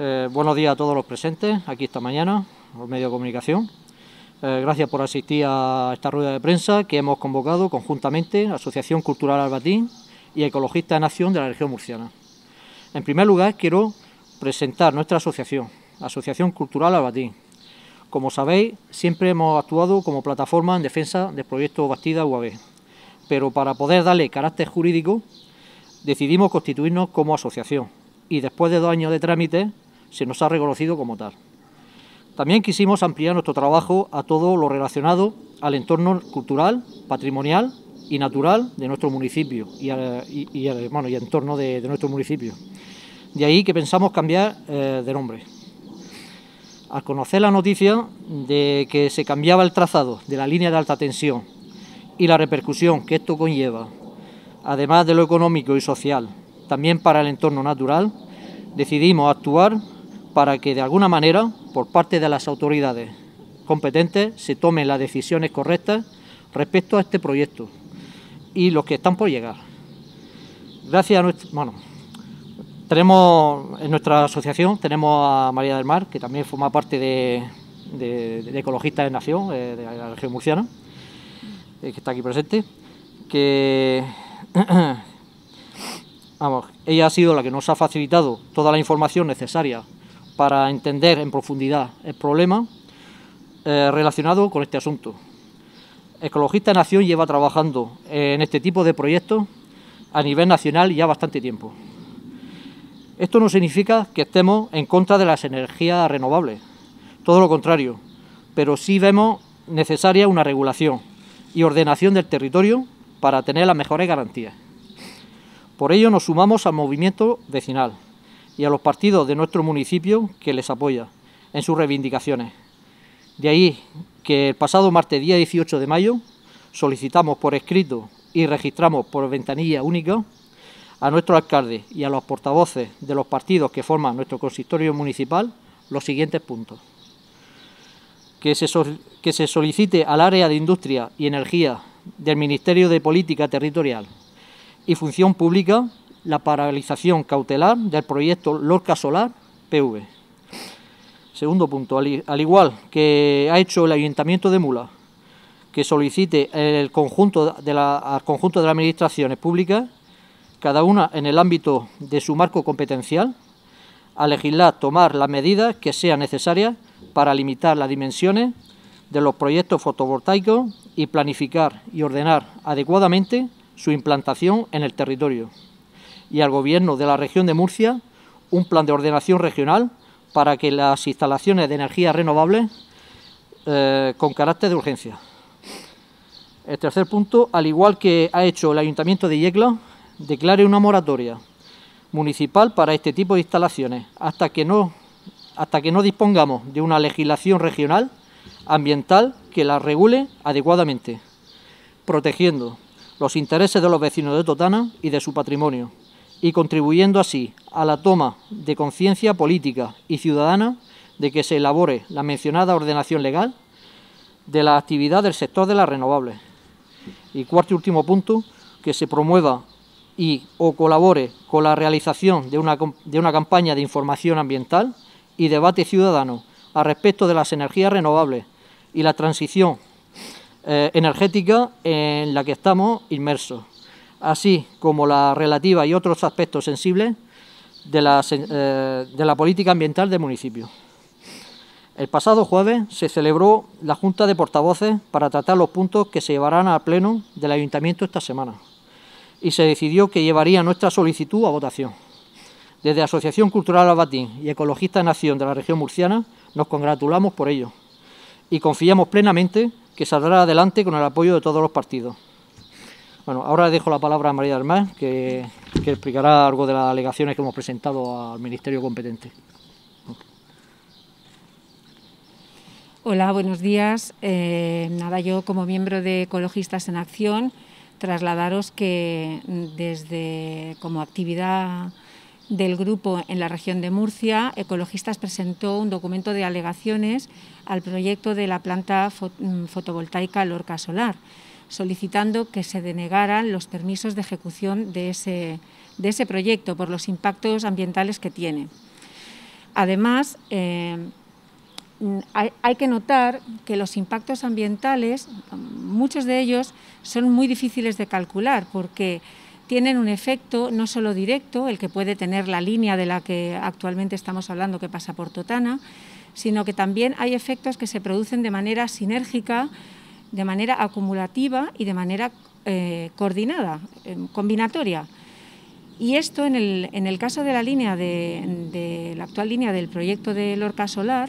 Eh, buenos días a todos los presentes, aquí esta mañana, los medios de comunicación. Eh, gracias por asistir a esta rueda de prensa que hemos convocado conjuntamente Asociación Cultural Albatín y Ecologista en Acción de la región murciana. En primer lugar, quiero presentar nuestra asociación, Asociación Cultural Albatín. Como sabéis, siempre hemos actuado como plataforma en defensa del proyecto Bastida UAB, pero para poder darle carácter jurídico, decidimos constituirnos como asociación y después de dos años de trámite se nos ha reconocido como tal. También quisimos ampliar nuestro trabajo a todo lo relacionado al entorno cultural, patrimonial y natural de nuestro municipio y, al, entorno de, nuestro municipio. De ahí que pensamos cambiar eh, de nombre. Al conocer la noticia de que se cambiaba el trazado de la línea de alta tensión y la repercusión que esto conlleva, además de lo económico y social, también para el entorno natural, decidimos actuar para que de alguna manera, por parte de las autoridades competentes, se tomen las decisiones correctas respecto a este proyecto y los que están por llegar. Gracias a nuestro, bueno, tenemos en nuestra asociación tenemos a María del Mar, que también forma parte de, de, de Ecologistas de Nación, eh, de la región murciana, eh, que está aquí presente, que vamos, ella ha sido la que nos ha facilitado toda la información necesaria para entender en profundidad el problema eh, relacionado con este asunto. Ecologista Nación lleva trabajando en este tipo de proyectos a nivel nacional ya bastante tiempo. Esto no significa que estemos en contra de las energías renovables, todo lo contrario, pero sí vemos necesaria una regulación y ordenación del territorio para tener las mejores garantías. Por ello nos sumamos al movimiento vecinal, y a los partidos de nuestro municipio que les apoya en sus reivindicaciones. De ahí que el pasado martes día 18 de mayo solicitamos por escrito y registramos por ventanilla única a nuestro alcalde y a los portavoces de los partidos que forman nuestro consistorio municipal los siguientes puntos. Que se, que se solicite al área de Industria y Energía del Ministerio de Política Territorial y Función Pública la paralización cautelar del proyecto Lorca Solar PV. Segundo punto, al igual que ha hecho el Ayuntamiento de Mula, que solicite el conjunto al conjunto de las administraciones públicas, cada una en el ámbito de su marco competencial, a legislar, tomar las medidas que sean necesarias para limitar las dimensiones de los proyectos fotovoltaicos y planificar y ordenar adecuadamente su implantación en el territorio y al Gobierno de la Región de Murcia un plan de ordenación regional para que las instalaciones de energía renovable eh, con carácter de urgencia. El tercer punto, al igual que ha hecho el Ayuntamiento de Yecla, declare una moratoria municipal para este tipo de instalaciones hasta que no, hasta que no dispongamos de una legislación regional ambiental que la regule adecuadamente, protegiendo los intereses de los vecinos de Totana y de su patrimonio y contribuyendo así a la toma de conciencia política y ciudadana de que se elabore la mencionada ordenación legal de la actividad del sector de las renovables. Y cuarto y último punto, que se promueva y o colabore con la realización de una, campaña de información ambiental y debate ciudadano a respecto de las energías renovables y la transición eh, energética en la que estamos inmersos así como la relativa y otros aspectos sensibles eh, de la, política ambiental del municipio. El pasado jueves se celebró la Junta de Portavoces para tratar los puntos que se llevarán al Pleno del Ayuntamiento esta semana y se decidió que llevaría nuestra solicitud a votación. Desde Asociación Cultural Albatín y Ecologista en Acción de la región murciana nos congratulamos por ello y confiamos plenamente que saldrá adelante con el apoyo de todos los partidos. Bueno, ahora dejo la palabra a María Armán, que, explicará algo de las alegaciones que hemos presentado al Ministerio competente. Hola, buenos días. Eh, nada, yo como miembro de Ecologistas en Acción, trasladaros que desde como actividad del grupo en la región de Murcia, Ecologistas presentó un documento de alegaciones al proyecto de la planta mm, fotovoltaica Lorca Solar solicitando que se denegaran los permisos de ejecución de ese, proyecto por los impactos ambientales que tiene. Además, eh, hay, hay, que notar que los impactos ambientales, muchos de ellos, son muy difíciles de calcular porque tienen un efecto no solo directo, el que puede tener la línea de la que actualmente estamos hablando que pasa por Totana, sino que también hay efectos que se producen de manera sinérgica de manera acumulativa y de manera eh, coordinada, eh, combinatoria. Y esto en el, caso de la línea de, la actual línea del proyecto de Lorca Solar,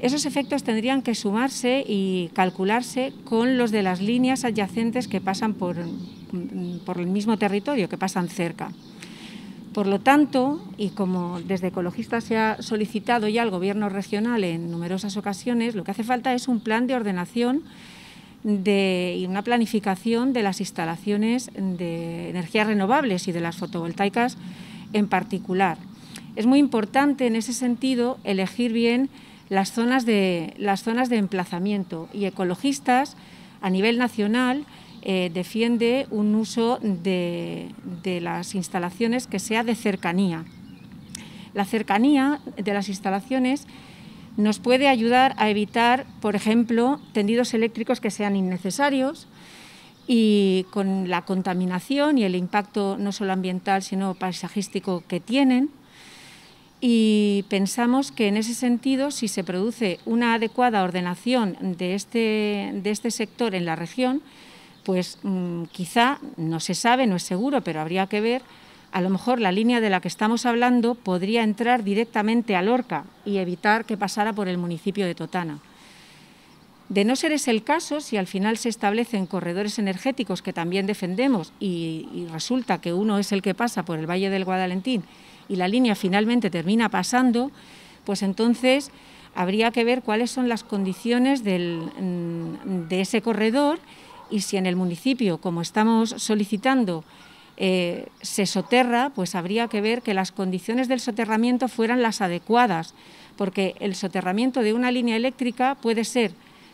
esos efectos tendrían que sumarse y calcularse con los de las líneas adyacentes que pasan por, por el mismo territorio, que pasan cerca. Por lo tanto, y como desde ecologistas se ha solicitado ya al Gobierno regional en numerosas ocasiones, lo que hace falta es un plan de ordenación de, y una planificación de las instalaciones de energías renovables y de las fotovoltaicas en particular. Es muy importante en ese sentido elegir bien las zonas de, las zonas de emplazamiento y ecologistas a nivel nacional eh, defiende un uso de, de las instalaciones que sea de cercanía. La cercanía de las instalaciones nos puede ayudar a evitar, por ejemplo, tendidos eléctricos que sean innecesarios y con la contaminación y el impacto no solo ambiental, sino paisajístico que tienen. Y pensamos que en ese sentido, si se produce una adecuada ordenación de este, este sector en la región, pues mm, quizá, no se sabe, no es seguro, pero habría que ver a lo mejor la línea de la que estamos hablando podría entrar directamente a Lorca y evitar que pasara por el municipio de Totana. De no ser ese el caso, si al final se establecen corredores energéticos que también defendemos y, resulta que uno es el que pasa por el Valle del Guadalentín y la línea finalmente termina pasando, pues entonces habría que ver cuáles son las condiciones mm, de ese corredor y si en el municipio, como estamos solicitando, eh, se soterra, pues habría que ver que las condiciones del soterramiento fueran las adecuadas, porque el soterramiento de una línea eléctrica puede ser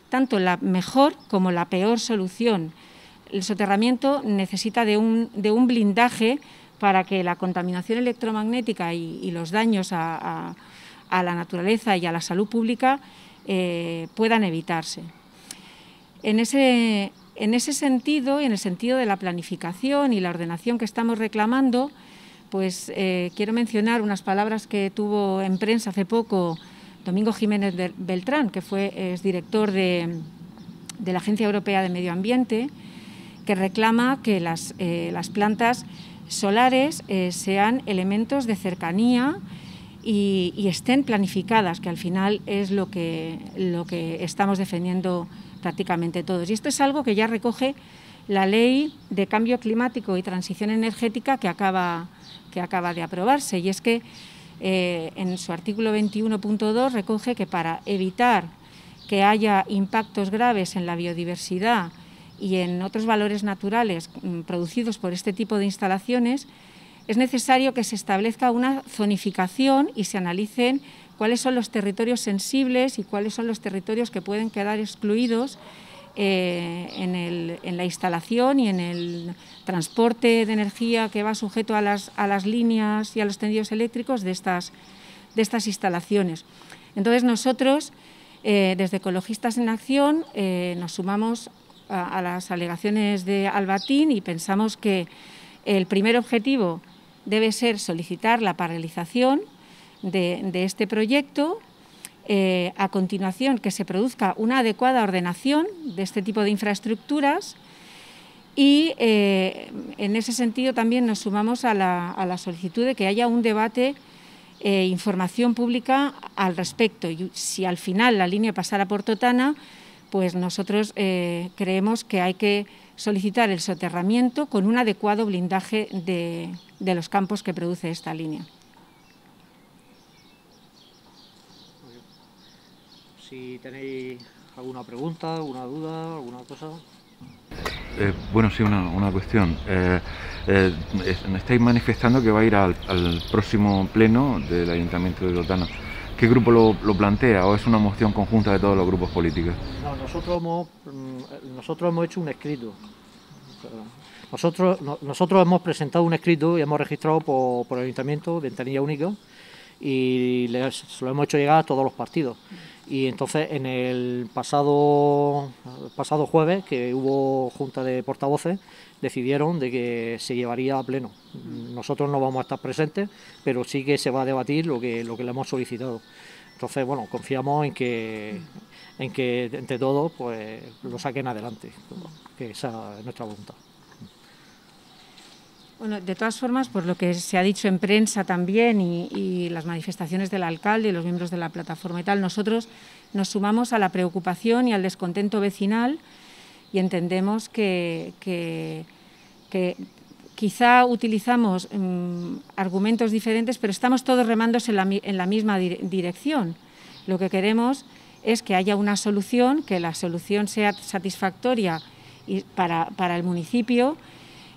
tanto la mejor como la peor solución. El soterramiento necesita de un, de un blindaje para que la contaminación electromagnética y, los daños a, la naturaleza y a la salud pública eh, puedan evitarse. En ese, en ese sentido, y en el sentido de la planificación y la ordenación que estamos reclamando, pues eh, quiero mencionar unas palabras que tuvo en prensa hace poco Domingo Jiménez Beltrán, que fue, es director de, la Agencia Europea de Medio Ambiente, que reclama que las, eh, plantas solares eh, sean elementos de cercanía y, estén planificadas, que al final es lo que, lo que estamos defendiendo prácticamente todos. Y esto es algo que ya recoge la ley de cambio climático y transición energética que acaba, que acaba de aprobarse. Y es que eh, en su artículo 21.2 recoge que para evitar que haya impactos graves en la biodiversidad y en otros valores naturales mm, producidos por este tipo de instalaciones, es necesario que se establezca una zonificación y se analicen cuáles son los territorios sensibles y cuáles son los territorios que pueden quedar excluidos eh, en, la instalación y en el transporte de energía que va sujeto a las, líneas y a los tendidos eléctricos de estas, instalaciones. Entonces nosotros, eh, desde Ecologistas en Acción, eh, nos sumamos a las alegaciones de Albatín y pensamos que el primer objetivo debe ser solicitar la paralización de, este proyecto. Eh, a continuación, que se produzca una adecuada ordenación de este tipo de infraestructuras y eh, en ese sentido también nos sumamos a la, solicitud de que haya un debate e información pública al respecto. Y si al final la línea pasara por Totana, pues nosotros creemos que hay que solicitar el soterramiento con un adecuado blindaje de los campos que produce esta línea. si tenéis alguna pregunta, alguna duda, alguna cosa. Eh, bueno, sí, una, cuestión. Eh, eh, estáis manifestando que va a ir al, próximo pleno del Ayuntamiento de Lotana. ¿Qué grupo lo, plantea o es una moción conjunta de todos los grupos políticos? No, nosotros hemos, mm, nosotros hemos hecho un escrito. Nosotros, nosotros hemos presentado un escrito y hemos registrado por, el Ayuntamiento de Ventanilla Única y lo hemos hecho llegar a todos los partidos. Y entonces en el pasado, pasado jueves, que hubo junta de portavoces, decidieron de que se llevaría a pleno. Nosotros no vamos a estar presentes, pero sí que se va a debatir lo que, lo que le hemos solicitado. Entonces, bueno, confiamos en que, en que entre todos pues, lo saquen adelante, que esa es nuestra voluntad. Bueno, de todas formas, por lo que se ha dicho en prensa también y, las manifestaciones del alcalde y los miembros de la plataforma y tal, nosotros nos sumamos a la preocupación y al descontento vecinal y entendemos que, quizá utilizamos mm, argumentos diferentes, pero estamos todos remando en la, misma dirección. Lo que queremos es que haya una solución, que la solución sea satisfactoria para el municipio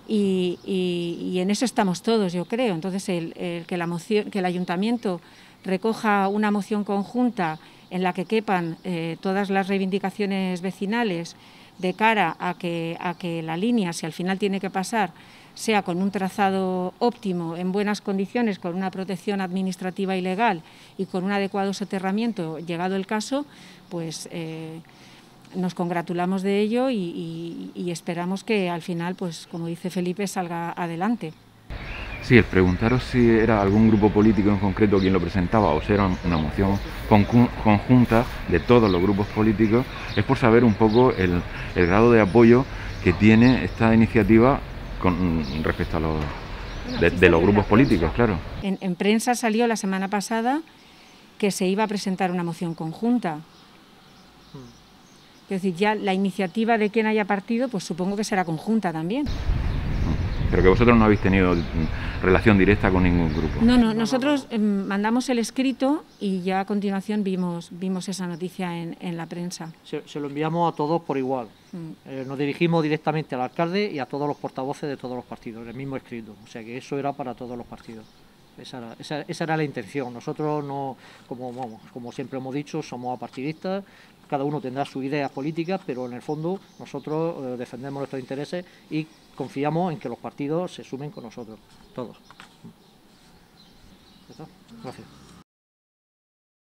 y, en eso estamos todos, yo creo. Entonces, el, que, la moción, que el ayuntamiento recoja una moción conjunta en la que quepan eh, todas las reivindicaciones vecinales de cara a que, a que la línea, si al final tiene que pasar, sea con un trazado óptimo, en buenas condiciones, con una protección administrativa y legal y con un adecuado soterramiento, llegado el caso, pues... Eh, nos congratulamos de ello y, esperamos que al final, pues como dice Felipe, salga adelante. Sí, el preguntaros si era algún grupo político en concreto quien lo presentaba o si era una moción conjunta de todos los grupos políticos, es por saber un poco el, grado de apoyo que tiene esta iniciativa con respecto a los, de, los grupos políticos, claro. en prensa salió la semana pasada que se iba a presentar una moción conjunta es decir, ya la iniciativa de quien haya partido, pues supongo que será conjunta también. Pero que vosotros no habéis tenido relación directa con ningún grupo. No, no, nosotros em, mandamos el escrito y ya a continuación vimos, vimos esa noticia en, la prensa. Se, lo enviamos a todos por igual. Mm. Eh, nos dirigimos directamente al alcalde y a todos los portavoces de todos los partidos, el mismo escrito. O sea que eso era para todos los partidos. Esa era, esa, era, la intención. Nosotros no, como, como siempre hemos dicho, somos apartidistas, cada uno tendrá su idea política, pero en el fondo nosotros eh, defendemos nuestros intereses y confiamos en que los partidos se sumen con nosotros, todos. Gracias.